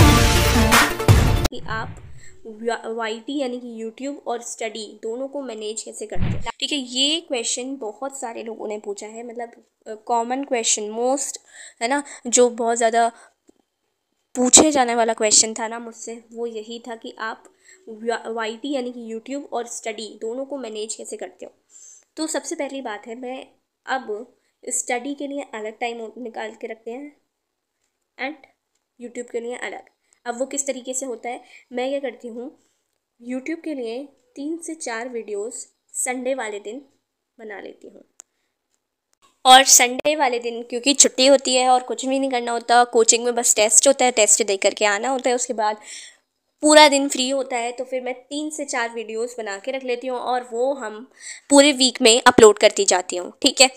कि आप Y T यानी कि यूट्यूब और स्टडी दोनों को मैनेज कैसे करते हैं ठीक है ये क्वेश्चन बहुत सारे लोगों ने पूछा है मतलब कॉमन क्वेश्चन मोस्ट है ना जो बहुत ज़्यादा पूछे जाने वाला क्वेश्चन था ना मुझसे वो यही था कि आप वाई टी यानी कि यूट्यूब और स्टडी दोनों को मैनेज कैसे करते हो तो सबसे पहली बात है मैं अब स्टडी के लिए अलग टाइम निकाल के रखते हैं एंड यूट्यूब के लिए अलग अब वो किस तरीके से होता है मैं क्या करती हूँ यूट्यूब के लिए तीन से चार वीडियोस संडे वाले दिन बना लेती हूँ और संडे वाले दिन क्योंकि छुट्टी होती है और कुछ भी नहीं करना होता कोचिंग में बस टेस्ट होता है टेस्ट दे करके आना होता है उसके बाद पूरा दिन फ्री होता है तो फिर मैं तीन से चार वीडियोस बना के रख लेती हूँ और वो हम पूरे वीक में अपलोड करती जाती हूँ ठीक है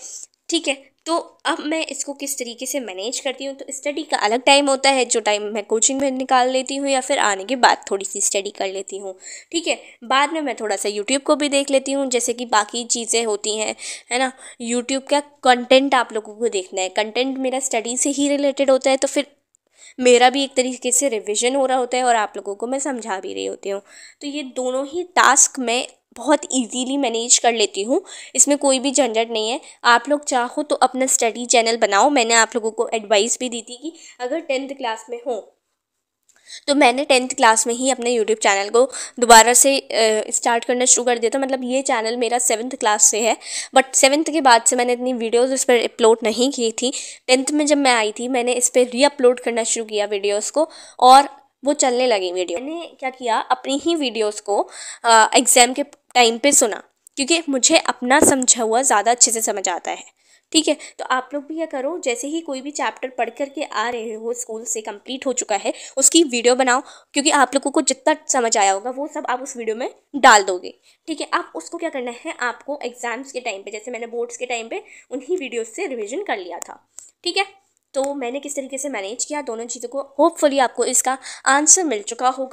ठीक है तो अब मैं इसको किस तरीके से मैनेज करती हूँ तो स्टडी का अलग टाइम होता है जो टाइम मैं कोचिंग में निकाल लेती हूँ या फिर आने के बाद थोड़ी सी स्टडी कर लेती हूँ ठीक है बाद में मैं थोड़ा सा यूट्यूब को भी देख लेती हूँ जैसे कि बाकी चीज़ें होती हैं है ना यूट्यूब का कंटेंट आप लोगों को देखना है कंटेंट मेरा स्टडी से ही रिलेटेड होता है तो फिर मेरा भी एक तरीके से रिविज़न हो रहा होता है और आप लोगों को मैं समझा भी रही होती हूँ तो ये दोनों ही टास्क मैं बहुत इजीली मैनेज कर लेती हूँ इसमें कोई भी झंझट नहीं है आप लोग चाहो तो अपना स्टडी चैनल बनाओ मैंने आप लोगों को एडवाइस भी दी थी कि अगर टेंथ क्लास में हो तो मैंने टेंथ क्लास में ही अपने यूट्यूब चैनल को दोबारा से स्टार्ट करना शुरू कर दिया था मतलब ये चैनल मेरा सेवन्थ क्लास से है बट सेवन्थ के बाद से मैंने इतनी वीडियोस इस पर अपलोड नहीं की थी टेंथ में जब मैं आई थी मैंने इस पर रीअपलोड करना शुरू किया वीडियोस को और वो चलने लगी वीडियो मैंने क्या किया अपनी ही वीडियोस को एग्ज़ाम के टाइम पे सुना क्योंकि मुझे अपना समझा हुआ ज़्यादा अच्छे से समझ आता है ठीक है तो आप लोग भी यह करो जैसे ही कोई भी चैप्टर पढ़ करके आ रहे हो स्कूल से कंप्लीट हो चुका है उसकी वीडियो बनाओ क्योंकि आप लोगों को जितना समझ आया होगा वो सब आप उस वीडियो में डाल दोगे ठीक है आप उसको क्या करना है आपको एग्ज़ाम्स के टाइम पे जैसे मैंने बोर्ड्स के टाइम पे उन्हीं वीडियोज से रिविजन कर लिया था ठीक है तो मैंने किस तरीके से मैनेज किया दोनों चीज़ों को होपफुली आपको इसका आंसर मिल चुका होगा